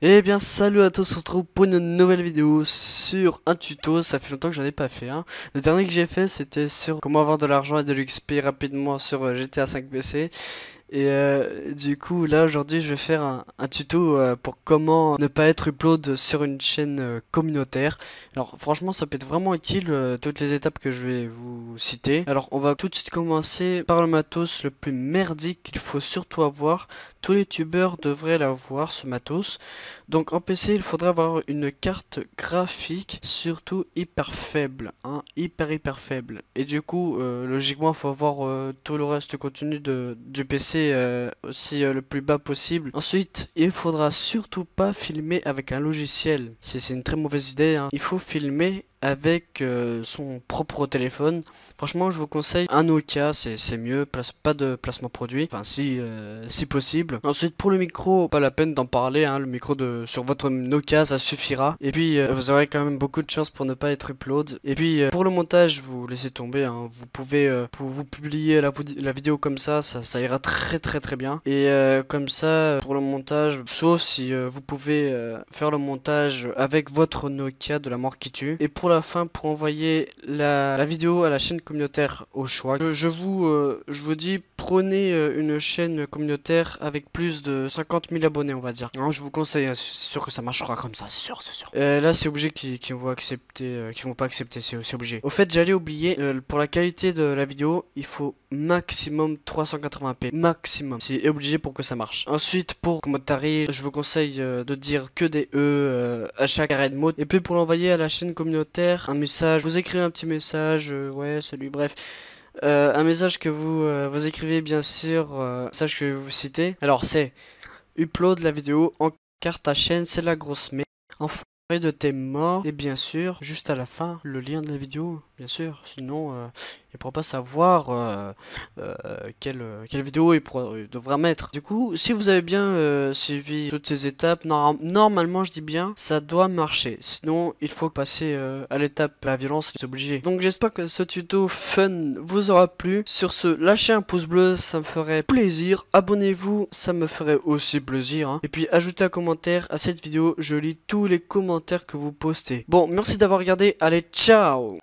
Eh bien salut à tous, on se retrouve pour une nouvelle vidéo sur un tuto, ça fait longtemps que j'en ai pas fait hein. Le dernier que j'ai fait c'était sur comment avoir de l'argent et de l'XP rapidement sur GTA 5 PC et euh, du coup, là aujourd'hui, je vais faire un, tuto euh, pour comment ne pas être upload sur une chaîne euh, communautaire. Alors, franchement, ça peut être vraiment utile toutes les étapes que je vais vous citer. Alors, on va tout de suite commencer par le matos le plus merdique qu'il faut surtout avoir. Tous les tubeurs devraient l'avoir ce matos. Donc, en PC, il faudrait avoir une carte graphique surtout hyper faible, hein, hyper hyper faible. Et du coup, logiquement, il faut avoir tout le reste contenu du PC euh, aussi euh, le plus bas possible. Ensuite, il faudra surtout pas filmer avec un logiciel. C'est une très mauvaise idée. Hein. Il faut filmer avec euh, son propre téléphone. Franchement, je vous conseille un Nokia, c'est mieux, place, pas de placement produit, enfin euh, si, possible. Ensuite, pour le micro, pas la peine d'en parler, hein, le micro de sur votre Nokia, ça suffira. Et puis, euh, vous aurez quand même beaucoup de chance pour ne pas être upload. Et puis, pour le montage, vous laissez tomber, hein. vous pouvez pour vous publier la, vidéo comme ça, ça, ira très très très bien. Et comme ça, pour le montage, sauf si vous pouvez faire le montage avec votre Nokia de la mort qui tue. Et pour la fin pour envoyer la, vidéo à la chaîne communautaire au choix. Je, vous, euh, je vous dis prenez euh, une chaîne communautaire avec plus de 50 000 abonnés, on va dire. Non, je vous conseille, c'est sûr que ça marchera comme ça, c'est sûr, c'est sûr. Euh, là, c'est obligé qu'ils vont accepter, euh, qu'ils vont pas accepter, c'est aussi obligé. Au fait, j'allais oublier, pour la qualité de la vidéo, il faut maximum 380p, maximum. C'est obligé pour que ça marche. Ensuite, pour commentary, je vous conseille de dire que des E à chaque arrêt de mot. Et puis pour l'envoyer à la chaîne communautaire, un message, vous écrivez un petit message, ouais, salut, bref. Euh, un message que vous, euh, écrivez bien sûr, euh, un message que vous citez. Alors c'est upload la vidéo en ta chaîne c'est la grosse mais enfoiré de tes morts et bien sûr juste à la fin le lien de la vidéo bien sûr, sinon euh, il ne pourra pas savoir euh, euh, quelle, vidéo il, pourra, devra mettre. Du coup, si vous avez bien suivi toutes ces étapes, normalement je dis bien, ça doit marcher. Sinon, il faut passer à l'étape la violence, c'est obligé. Donc j'espère que ce tuto fun vous aura plu. Sur ce, lâchez un pouce bleu, ça me ferait plaisir. Abonnez-vous, ça me ferait aussi plaisir. Hein. Et puis ajoutez un commentaire à cette vidéo, je lis tous les commentaires que vous postez. Bon, merci d'avoir regardé, allez, ciao